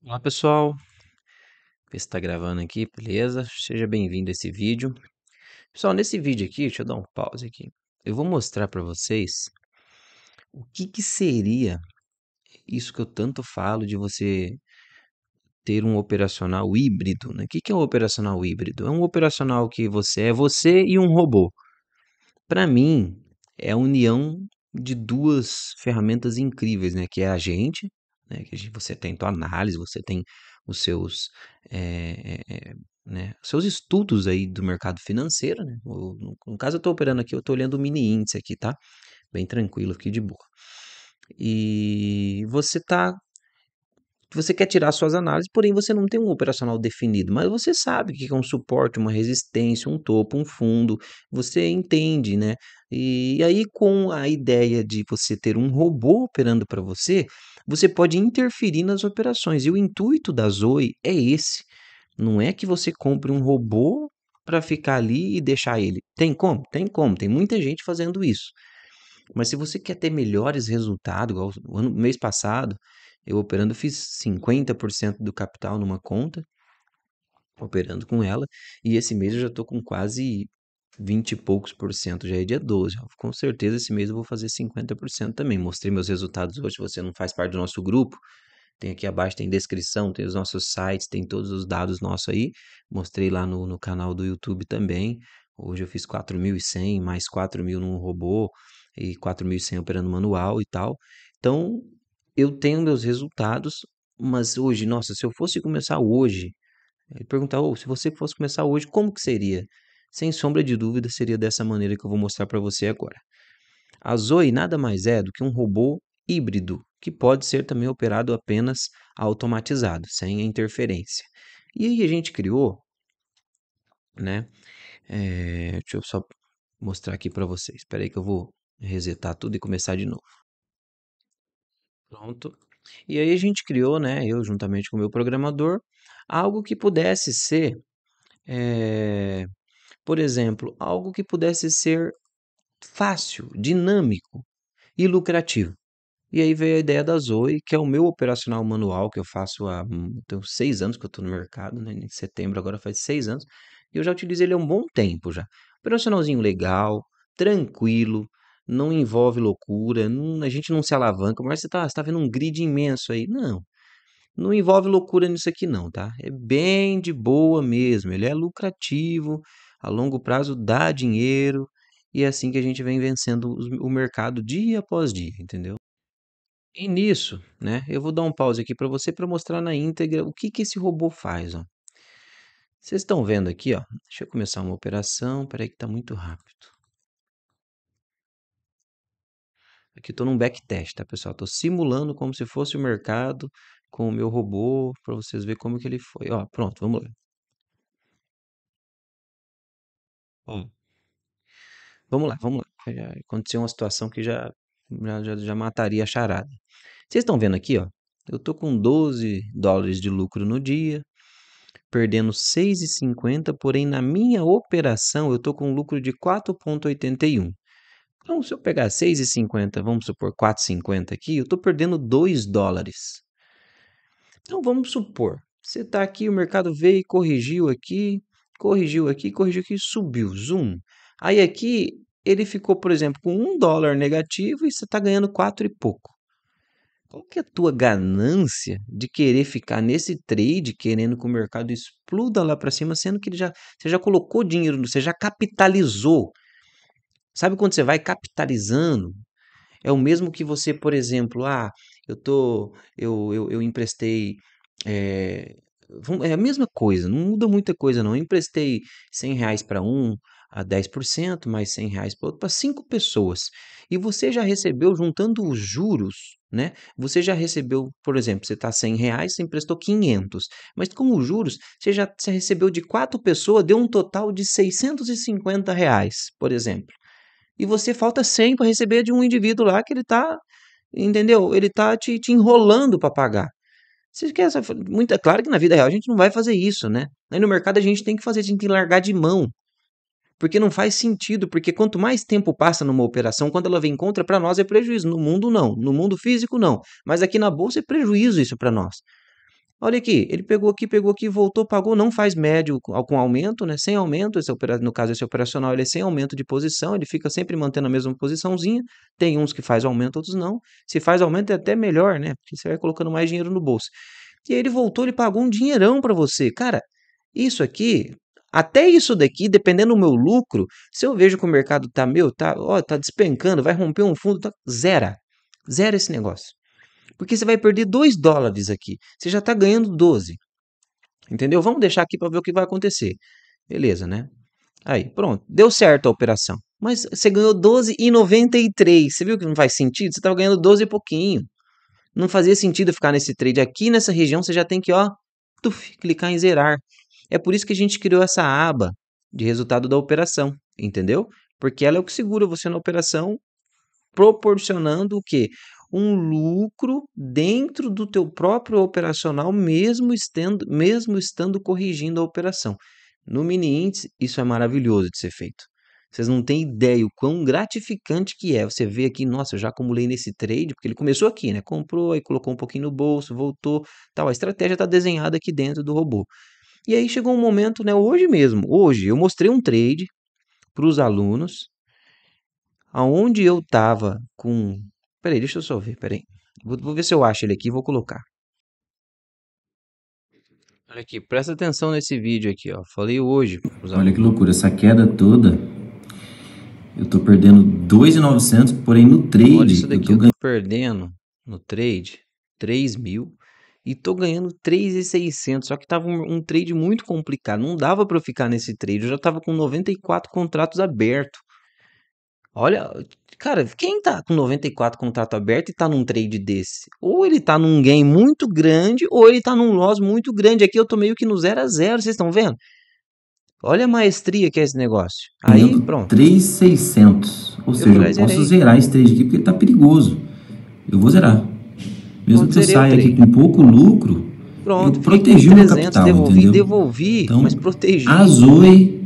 Olá pessoal, ver está gravando aqui, beleza? Seja bem-vindo a esse vídeo. Pessoal, nesse vídeo aqui, deixa eu dar um pause aqui. Eu vou mostrar para vocês o que, que seria isso que eu tanto falo de você ter um operacional híbrido. Né? O que, que é um operacional híbrido? É um operacional que você é você e um robô. Para mim, é a união de duas ferramentas incríveis, né? Que é a gente né? Que gente, você tem tua análise, você tem os seus, é, é, né? seus estudos aí do mercado financeiro, né? No, no caso eu estou operando aqui, eu estou olhando o mini índice aqui, tá? Bem tranquilo aqui de boa. E você tá você quer tirar suas análises, porém você não tem um operacional definido, mas você sabe o que é um suporte, uma resistência, um topo, um fundo, você entende, né, e aí, com a ideia de você ter um robô operando para você, você pode interferir nas operações. E o intuito da Zoe é esse. Não é que você compre um robô para ficar ali e deixar ele. Tem como? Tem como. Tem muita gente fazendo isso. Mas se você quer ter melhores resultados, igual ano, mês passado, eu operando fiz 50% do capital numa conta, operando com ela, e esse mês eu já estou com quase 20 e poucos por cento já é dia 12. Com certeza esse mês eu vou fazer 50% também. Mostrei meus resultados hoje, você não faz parte do nosso grupo. Tem aqui abaixo, tem descrição, tem os nossos sites, tem todos os dados nossos aí. Mostrei lá no, no canal do YouTube também. Hoje eu fiz 4.100, mais 4.000 num robô e 4.100 operando manual e tal. Então, eu tenho meus resultados, mas hoje, nossa, se eu fosse começar hoje, ele perguntar, oh, se você fosse começar hoje, como que seria? Sem sombra de dúvida, seria dessa maneira que eu vou mostrar para você agora. A Zoe nada mais é do que um robô híbrido, que pode ser também operado apenas automatizado, sem interferência. E aí a gente criou, né? É, deixa eu só mostrar aqui para vocês. Espera aí que eu vou resetar tudo e começar de novo. Pronto. E aí a gente criou, né, eu juntamente com o meu programador, algo que pudesse ser é, por exemplo, algo que pudesse ser fácil, dinâmico e lucrativo. E aí veio a ideia da Zoe, que é o meu operacional manual que eu faço há hum, tenho seis anos que eu estou no mercado, né? Em setembro agora faz seis anos. E eu já utilizo ele há um bom tempo já. Operacionalzinho legal, tranquilo, não envolve loucura, não, a gente não se alavanca, mas você está tá vendo um grid imenso aí. Não, não envolve loucura nisso aqui não, tá? É bem de boa mesmo, ele é lucrativo, a longo prazo dá dinheiro e é assim que a gente vem vencendo o mercado dia após dia, entendeu? E nisso, né, eu vou dar um pause aqui para você para mostrar na íntegra o que, que esse robô faz. Vocês estão vendo aqui, ó, deixa eu começar uma operação, peraí que está muito rápido. Aqui estou num backtest, tá, pessoal? Estou simulando como se fosse o mercado com o meu robô para vocês verem como que ele foi. Ó, pronto, vamos lá. Bom, hum. vamos lá, vamos lá. Já aconteceu uma situação que já, já, já, mataria a charada. Vocês estão vendo aqui, ó. Eu tô com 12 dólares de lucro no dia, perdendo 6,50, porém na minha operação eu tô com lucro de 4,81. Então, se eu pegar 6,50, vamos supor 4,50 aqui, eu tô perdendo 2 dólares. Então, vamos supor, você está aqui, o mercado veio e corrigiu aqui, corrigiu aqui, corrigiu aqui, subiu, zoom. Aí aqui ele ficou, por exemplo, com um dólar negativo e você está ganhando quatro e pouco. Qual que é a tua ganância de querer ficar nesse trade, querendo que o mercado exploda lá para cima, sendo que ele já, você já colocou dinheiro, você já capitalizou. Sabe quando você vai capitalizando? É o mesmo que você, por exemplo, ah, eu tô, eu, eu, eu emprestei é, é a mesma coisa, não muda muita coisa não. Eu emprestei 100 reais para um a 10%, mais 100 reais para outro, para cinco pessoas. E você já recebeu, juntando os juros, né? Você já recebeu, por exemplo, você está 100 reais, você emprestou 500. Mas com os juros, você já você recebeu de quatro pessoas, deu um total de 650 reais, por exemplo. E você falta 100 para receber de um indivíduo lá que ele está, entendeu? Ele está te, te enrolando para pagar. Você quer essa. Muito, é claro que na vida real a gente não vai fazer isso, né? Aí no mercado a gente tem que fazer, a gente tem que largar de mão. Porque não faz sentido, porque quanto mais tempo passa numa operação, quando ela vem contra, para nós é prejuízo. No mundo, não. No mundo físico, não. Mas aqui na bolsa é prejuízo isso para nós. Olha aqui, ele pegou aqui, pegou aqui, voltou, pagou, não faz médio com aumento, né? Sem aumento, esse, no caso esse operacional, ele é sem aumento de posição, ele fica sempre mantendo a mesma posiçãozinha. Tem uns que faz aumento, outros não. Se faz aumento é até melhor, né? Porque você vai colocando mais dinheiro no bolso. E aí ele voltou, ele pagou um dinheirão para você. Cara, isso aqui, até isso daqui, dependendo do meu lucro, se eu vejo que o mercado tá meu, tá, ó, tá despencando, vai romper um fundo, tá, zera. Zera esse negócio. Porque você vai perder 2 dólares aqui. Você já está ganhando 12. Entendeu? Vamos deixar aqui para ver o que vai acontecer. Beleza, né? Aí, pronto. Deu certo a operação. Mas você ganhou 12,93. Você viu que não faz sentido? Você estava ganhando 12 e pouquinho. Não fazia sentido ficar nesse trade. Aqui nessa região você já tem que, ó, tuf, clicar em zerar. É por isso que a gente criou essa aba de resultado da operação, entendeu? Porque ela é o que segura você na operação, proporcionando o quê? um lucro dentro do teu próprio operacional, mesmo estando, mesmo estando corrigindo a operação. No mini índice, isso é maravilhoso de ser feito. Vocês não têm ideia o quão gratificante que é. Você vê aqui, nossa, eu já acumulei nesse trade, porque ele começou aqui, né? Comprou, aí colocou um pouquinho no bolso, voltou, tal. A estratégia está desenhada aqui dentro do robô. E aí chegou um momento, né? Hoje mesmo, hoje, eu mostrei um trade para os alunos, aonde eu estava com Peraí, deixa eu só ver, peraí. Vou, vou ver se eu acho ele aqui, vou colocar. Olha aqui, presta atenção nesse vídeo aqui, ó. Falei hoje. Olha que loucura, essa queda toda. Eu tô perdendo 2,900, porém no trade. Olha isso daqui, eu tô, eu tô ganhando... perdendo no trade 3 mil e tô ganhando 3,600. Só que tava um, um, trade muito complicado. Não dava para eu ficar nesse trade. Eu já tava com 94 contratos abertos. Olha, cara, quem tá com 94 contrato aberto e tá num trade desse? Ou ele tá num gain muito grande, ou ele tá num loss muito grande. Aqui eu tô meio que no 0 a 0 vocês estão vendo? Olha a maestria que é esse negócio. Aí, pronto. 3,600. Ou eu seja, eu posso zerar esse trade aqui porque tá perigoso. Eu vou zerar. Mesmo Quando que eu saia aqui com pouco lucro, pronto, eu protegi o meu capital, devolvi, entendeu? devolvi, então, mas protegi. A Zoe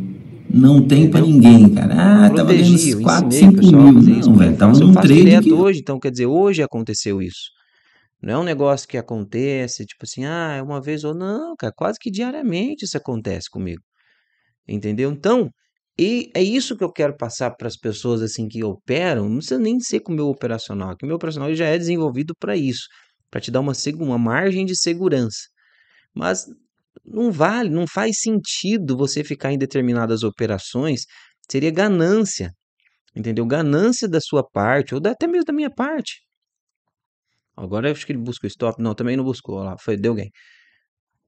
não tem para ninguém, cara. Ah, Protegir, tava ganhando 4, 5 mil. Não, velho, tava num trade que... hoje, então quer dizer, hoje aconteceu isso. Não é um negócio que acontece, tipo assim, ah, é uma vez ou não, cara, quase que diariamente isso acontece comigo. Entendeu? Então, e é isso que eu quero passar para as pessoas assim que operam, não precisa nem ser com o meu operacional, que o meu operacional já é desenvolvido para isso, para te dar uma, uma margem de segurança. Mas não vale, não faz sentido você ficar em determinadas operações, seria ganância, entendeu? Ganância da sua parte, ou até mesmo da minha parte. Agora eu acho que ele buscou stop, não, também não buscou, Olha lá, foi, deu alguém.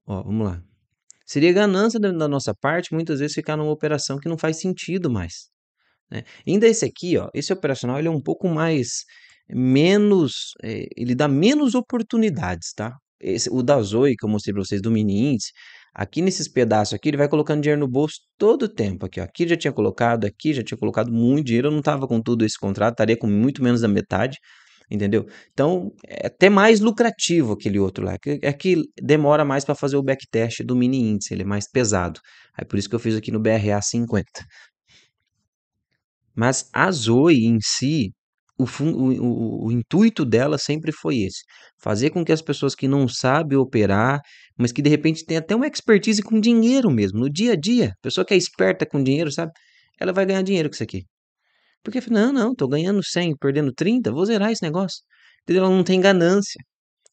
Ó, vamos lá. Seria ganância da, da nossa parte muitas vezes ficar numa operação que não faz sentido mais. Né? Ainda esse aqui, ó, esse operacional ele é um pouco mais menos, é, ele dá menos oportunidades, tá? Esse, o da Zoe que eu mostrei para vocês do mini índice, aqui nesses pedaços aqui, ele vai colocando dinheiro no bolso todo o tempo. Aqui, ó. aqui já tinha colocado, aqui já tinha colocado muito dinheiro. Eu não estava com tudo esse contrato, estaria com muito menos da metade, entendeu? Então, é até mais lucrativo aquele outro lá. É que demora mais para fazer o backtest do mini índice, ele é mais pesado. É por isso que eu fiz aqui no BRA 50. Mas a Zoe em si, o, o, o, intuito dela sempre foi esse: fazer com que as pessoas que não sabem operar, mas que de repente tem até uma expertise com dinheiro mesmo, no dia a dia, pessoa que é esperta com dinheiro, sabe? Ela vai ganhar dinheiro com isso aqui. Porque, não, não, tô ganhando 100, perdendo 30, vou zerar esse negócio. Entendeu? Ela não tem ganância.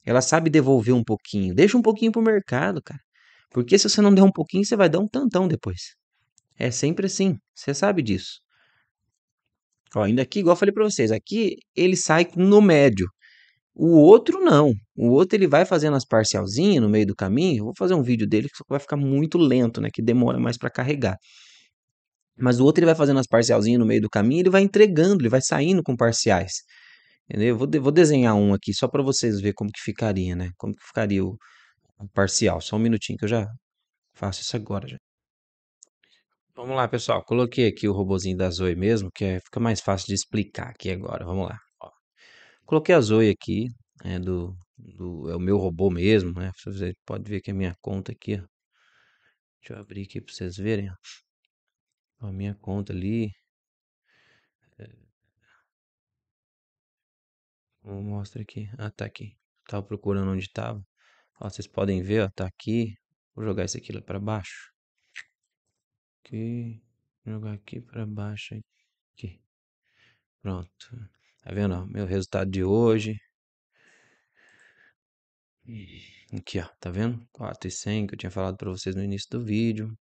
Ela sabe devolver um pouquinho. Deixa um pouquinho pro mercado, cara. Porque se você não der um pouquinho, você vai dar um tantão depois. É sempre assim. Você sabe disso. Ó, ainda aqui, igual eu falei para vocês, aqui ele sai no médio. O outro não. O outro ele vai fazendo as parcialzinhas no meio do caminho. Eu vou fazer um vídeo dele que vai ficar muito lento, né? Que demora mais para carregar. Mas o outro ele vai fazendo as parcialzinhas no meio do caminho, ele vai entregando, ele vai saindo com parciais. Entendeu? Eu vou, de, vou desenhar um aqui só para vocês ver como que ficaria, né? Como que ficaria o, o parcial. Só um minutinho que eu já faço isso agora já. Vamos lá, pessoal. Coloquei aqui o robozinho da Zoe mesmo, que é, fica mais fácil de explicar aqui agora. Vamos lá. Ó. Coloquei a Zoe aqui, é, do, do, é o meu robô mesmo, né? Você pode ver que a minha conta aqui. Ó. Deixa eu abrir aqui para vocês verem. Ó. A minha conta ali. É. Mostra aqui. Ah, tá aqui. Tava procurando onde tava. Ó, vocês podem ver, ó, tá aqui. Vou jogar isso aqui lá para baixo. Ok. Jogar aqui para baixo. Aqui. Pronto. Tá vendo? Ó, meu resultado de hoje. Aqui, ó. Tá vendo? e 4,100 que eu tinha falado para vocês no início do vídeo.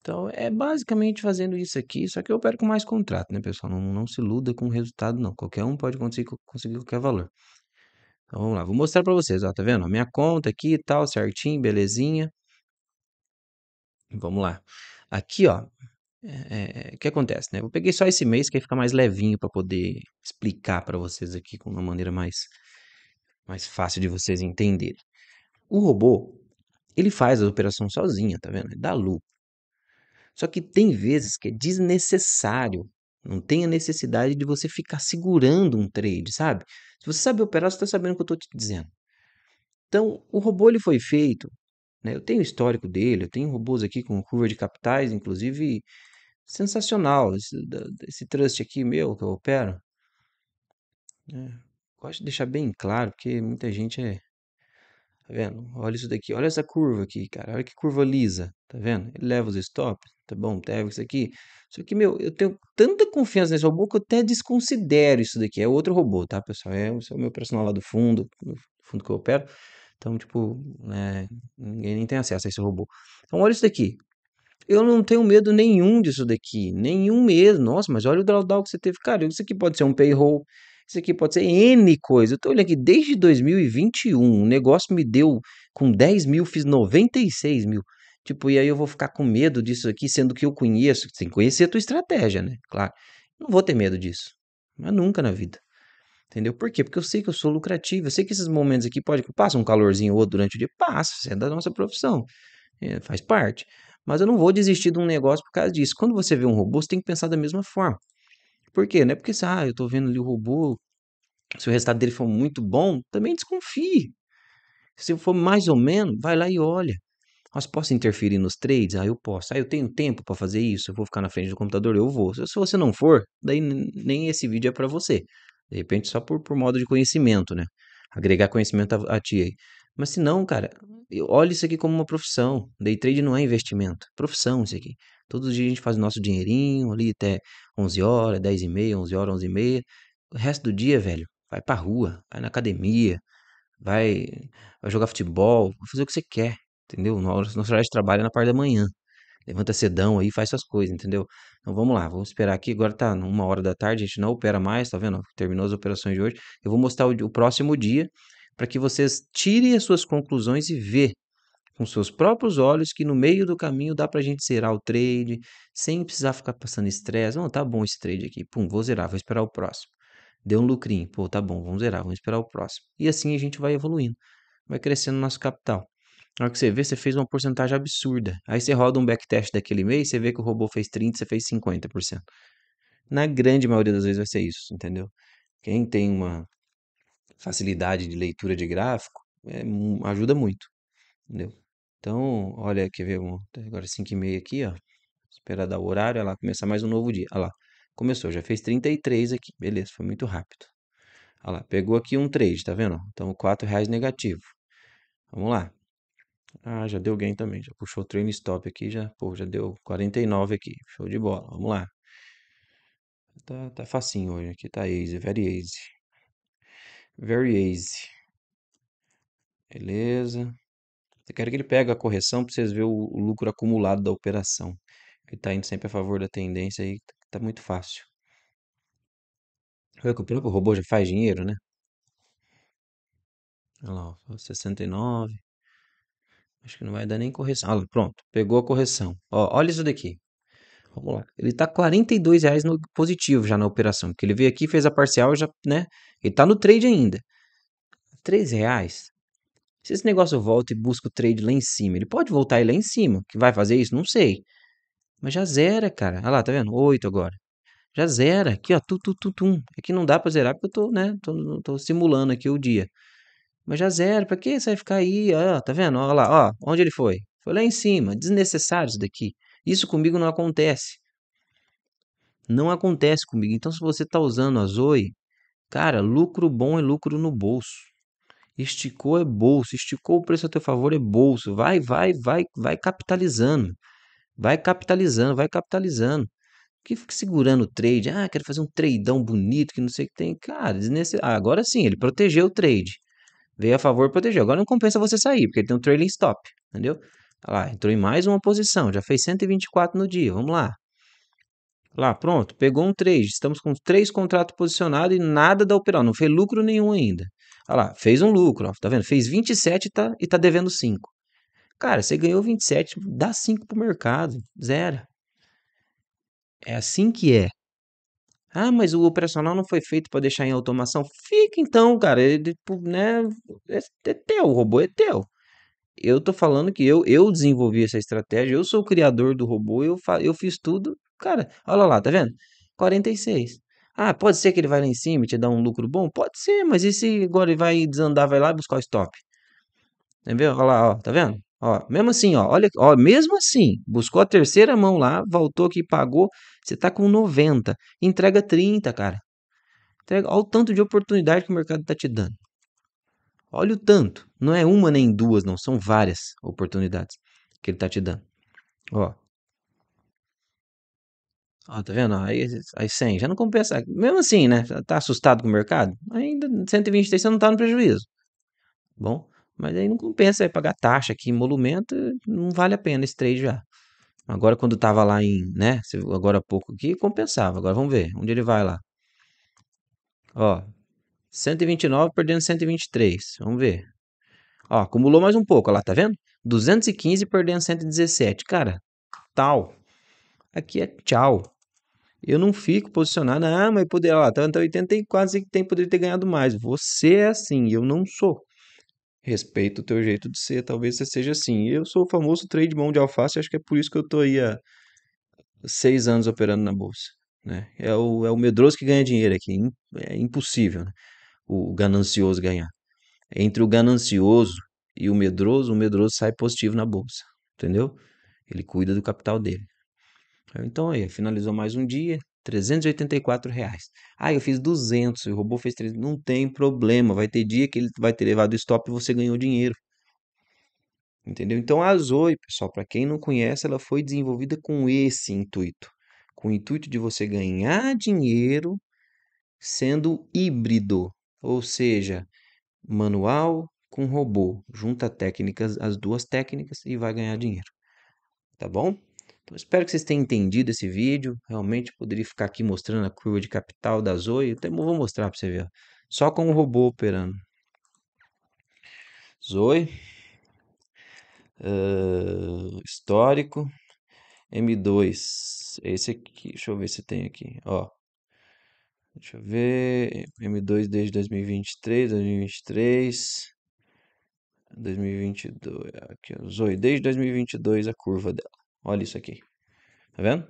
Então, é basicamente fazendo isso aqui, só que eu opero com mais contrato, né, pessoal? Não, não se iluda com o resultado, não. Qualquer um pode conseguir, conseguir qualquer valor. Então, vamos lá. Vou mostrar para vocês, ó. Tá vendo? minha conta aqui e tal, certinho, belezinha. Vamos lá. Aqui, ó, é, é, o que acontece, né? Eu peguei só esse mês que aí fica mais levinho para poder explicar para vocês aqui com uma maneira mais mais fácil de vocês entenderem. O robô, ele faz a operação sozinha, tá vendo? Da dá lucro. Só que tem vezes que é desnecessário. Não tem a necessidade de você ficar segurando um trade, sabe? Se você sabe operar, você está sabendo o que eu estou te dizendo. Então, o robô ele foi feito né? Eu tenho o histórico dele, eu tenho robôs aqui com curva de capitais, inclusive sensacional. Esse, esse trust aqui meu que eu opero. É, gosto de deixar bem claro, porque muita gente é. Tá vendo? Olha isso daqui, olha essa curva aqui, cara. Olha que curva lisa, tá vendo? Ele leva os stops, tá bom? Teve isso aqui. Só que, meu, eu tenho tanta confiança nesse robô que eu até desconsidero isso daqui. É outro robô, tá, pessoal? É, esse é o meu personal lá do fundo, do fundo que eu opero. Então, tipo, é, ninguém nem tem acesso a esse robô. Então, olha isso daqui. Eu não tenho medo nenhum disso daqui. Nenhum mesmo. Nossa, mas olha o drawdown que você teve. Cara, isso aqui pode ser um payroll. Isso aqui pode ser N coisa. Eu tô olhando aqui, desde 2021, o negócio me deu com 10 mil, fiz 96 mil. Tipo, e aí eu vou ficar com medo disso aqui, sendo que eu conheço. Tem que conhecer a tua estratégia, né? Claro. Não vou ter medo disso. Mas nunca na vida. Entendeu? Por quê? Porque eu sei que eu sou lucrativo, eu sei que esses momentos aqui pode que passa um calorzinho ou outro durante o dia, passa, é da nossa profissão, é, faz parte. Mas eu não vou desistir de um negócio por causa disso. Quando você vê um robô, você tem que pensar da mesma forma. Por quê? Não é porque, ah, eu tô vendo ali o robô, se o resultado dele for muito bom, também desconfie. Se for mais ou menos, vai lá e olha. Mas posso interferir nos trades? Ah, eu posso. Ah, eu tenho tempo para fazer isso. Eu vou ficar na frente do computador? Eu vou. Se você não for, daí nem esse vídeo é para você. De repente, só por, por modo de conhecimento, né? Agregar conhecimento à, ti aí. Mas se não, cara, uhum. olha isso aqui como uma profissão. Day trade não é investimento, profissão isso aqui. Todos os dias a gente faz o nosso dinheirinho ali até 11 horas, 10 e meia, 11 horas, 11 e meia. O resto do dia, velho, vai pra rua, vai na academia, vai, vai jogar futebol, vai fazer o que você quer, entendeu? Nosso, nosso horário de trabalho é na parte da manhã levanta cedão aí, faz suas coisas, entendeu? Então vamos lá, vamos esperar aqui. Agora tá uma hora da tarde, a gente não opera mais, tá vendo? Terminou as operações de hoje. Eu vou mostrar o, o próximo dia para que vocês tirem as suas conclusões e vê com seus próprios olhos que no meio do caminho dá para a gente zerar o trade sem precisar ficar passando estresse. Não, tá bom esse trade aqui, pum, vou zerar, vou esperar o próximo. Deu um lucrinho, pô, tá bom, vamos zerar, vamos esperar o próximo. E assim a gente vai evoluindo, vai crescendo nosso capital. Na hora que você vê, você fez uma porcentagem absurda. Aí você roda um backtest daquele mês, você vê que o robô fez 30%, você fez 50%. Na grande maioria das vezes vai ser isso, entendeu? Quem tem uma facilidade de leitura de gráfico, é, ajuda muito, entendeu? Então, olha, quer ver, tá, agora 5 e meia aqui, ó. Esperar dar o horário, ela começar mais um novo dia. Olha lá, começou, já fez 33 aqui. Beleza, foi muito rápido. Olha lá, pegou aqui um trade, tá vendo? Então, 4 reais negativo. Vamos lá, ah, já deu gain também, já puxou o train stop aqui, já, pô, já deu 49 aqui, show de bola, vamos lá. Tá, tá facinho hoje, aqui tá easy, very easy. Very easy. Beleza. Eu quero que ele pegue a correção para vocês verem o, o, lucro acumulado da operação. Ele tá indo sempre a favor da tendência aí, tá muito fácil. Olha que o próprio robô já faz dinheiro, né? Olha lá, 69. Acho que não vai dar nem correção. Ah, pronto, pegou a correção. Ó, olha isso daqui. Vamos lá. Ele está 42 reais no positivo já na operação, porque ele veio aqui, fez a parcial, já, né? Ele está no trade ainda. 3 reais. Se esse negócio volta e busca o trade lá em cima, ele pode voltar aí lá em cima. Que vai fazer isso? Não sei. Mas já zera, cara. Olha lá, tá vendo? 8 agora. Já zera. Aqui, ó. Tu, tu, tu, tum. Aqui é não dá pra zerar porque eu tô, né? Tô, tô simulando aqui o dia. Mas já zero, pra que você vai ficar aí? tá vendo? Olha lá, ó, onde ele foi? Foi lá em cima, desnecessário isso daqui. Isso comigo não acontece. Não acontece comigo. Então, se você tá usando a Zoe, cara, lucro bom é lucro no bolso. Esticou é bolso, esticou o preço a teu favor é bolso. Vai, vai, vai, vai capitalizando. Vai capitalizando, vai capitalizando. Que fica segurando o trade. Ah, quero fazer um tradeão bonito, que não sei o que tem. Cara, desnecessário. Ah, agora sim, ele protegeu o trade veio a favor, protegeu. Agora não compensa você sair, porque ele tem um trailing stop, entendeu? Olha lá, entrou em mais uma posição, já fez 124 no dia, vamos lá. Lá, pronto, pegou um trade, estamos com três contratos posicionados e nada da operar, não fez lucro nenhum ainda. Olha lá, fez um lucro, ó, tá vendo? Fez 27 e tá, e tá devendo 5. Cara, você ganhou 27, dá 5 pro mercado, zero. É assim que é. Ah, mas o operacional não foi feito para deixar em automação. Fica então, cara. né, é, é teu, o robô é teu. Eu tô falando que eu, eu desenvolvi essa estratégia, eu sou o criador do robô, eu, fa eu fiz tudo. Cara, olha lá, tá vendo? 46. Ah, pode ser que ele vai lá em cima e te dar um lucro bom? Pode ser, mas e se agora ele vai desandar, vai lá buscar o stop? Entendeu? Olha lá, ó, tá vendo? Ó, mesmo assim, ó, olha, ó, mesmo assim, buscou a terceira mão lá, voltou aqui, pagou. Você tá com 90, entrega 30, cara. Entrega, olha o tanto de oportunidade que o mercado tá te dando. Olha o tanto. Não é uma nem duas, não. São várias oportunidades que ele tá te dando. Ó. Ó, tá vendo? Aí, aí 100. Já não compensa. Mesmo assim, né? Tá, tá assustado com o mercado? Ainda 123 você não tá no prejuízo. Bom, mas aí não compensa aí pagar taxa aqui, emolumento, não vale a pena esse trade já. Agora, quando estava lá em, né? Agora há pouco aqui, compensava. Agora vamos ver onde ele vai lá. Ó, 129 perdendo 123. Vamos ver. Ó, acumulou mais um pouco, ó lá, tá vendo? 215 perdendo 117. Cara, tal. Aqui é tchau. Eu não fico posicionado, ah, mas poderia lá, tá, 80 tá 84, quase que tem, poderia ter ganhado mais. Você é assim, eu não sou. Respeito o teu jeito de ser, talvez você seja assim. Eu sou o famoso trade mão de alface, acho que é por isso que eu tô aí há seis anos operando na bolsa. Né? É, o, é o medroso que ganha dinheiro aqui, é impossível né? o ganancioso ganhar. Entre o ganancioso e o medroso, o medroso sai positivo na bolsa, entendeu? Ele cuida do capital dele. Então aí, finalizou mais um dia, 384 reais. Ah, eu fiz 200 e o robô fez 300. Não tem problema, vai ter dia que ele vai ter levado stop e você ganhou dinheiro. Entendeu? Então a Zoe, pessoal, para quem não conhece, ela foi desenvolvida com esse intuito. Com o intuito de você ganhar dinheiro sendo híbrido, ou seja, manual com robô. Junta técnicas, as duas técnicas e vai ganhar dinheiro. Tá bom? Então, espero que vocês tenham entendido esse vídeo. Realmente poderia ficar aqui mostrando a curva de capital da Zoe. Até vou mostrar para você ver. Só com o robô operando. Zoe. Uh, histórico. M2. Esse aqui. Deixa eu ver se tem aqui. Ó. Deixa eu ver. M2 desde 2023, 2023. 2022, aqui, Zoe, desde 2022 a curva dela. Olha isso aqui. Tá vendo?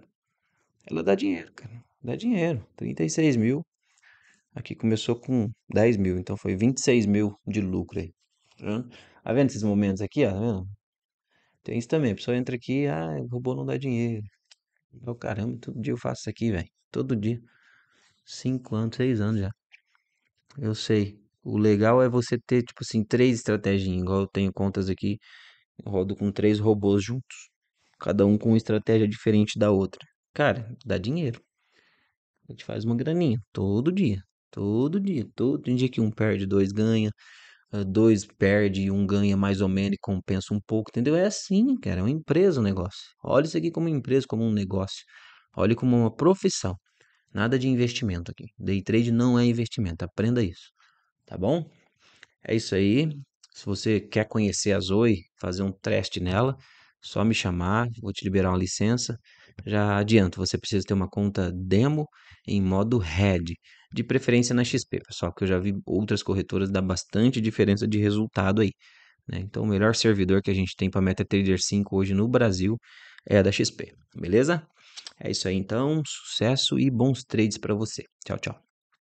Ela dá dinheiro, cara. Dá dinheiro. 36 mil. Aqui começou com 10 mil, então foi 26 mil de lucro aí. Tá, tá vendo esses momentos aqui, ó? Tá vendo? Tem isso também. A pessoa entra aqui, ah, o robô não dá dinheiro. meu caramba, todo dia eu faço isso aqui, velho. Todo dia. cinco anos, seis anos já. Eu sei. O legal é você ter, tipo assim, três estratégias, igual eu tenho contas aqui, rodo com três robôs juntos cada um com uma estratégia diferente da outra. Cara, dá dinheiro. A gente faz uma graninha todo dia, todo dia, todo dia que um perde, dois ganha, ah, dois perde, um ganha mais ou menos e compensa um pouco, entendeu? É assim, cara, é uma empresa o um negócio. Olha isso aqui como empresa, como um negócio. Olhe como uma profissão. Nada de investimento aqui. Day trade não é investimento, aprenda isso. Tá bom? É isso aí. Se você quer conhecer a Zoe, fazer um teste nela, só me chamar, vou te liberar uma licença. Já adianto, você precisa ter uma conta demo em modo Red, de preferência na XP, pessoal, que eu já vi outras corretoras dar bastante diferença de resultado aí. Né? Então, o melhor servidor que a gente tem para MetaTrader 5 hoje no Brasil é a da XP, beleza? É isso aí então, sucesso e bons trades para você. Tchau, tchau.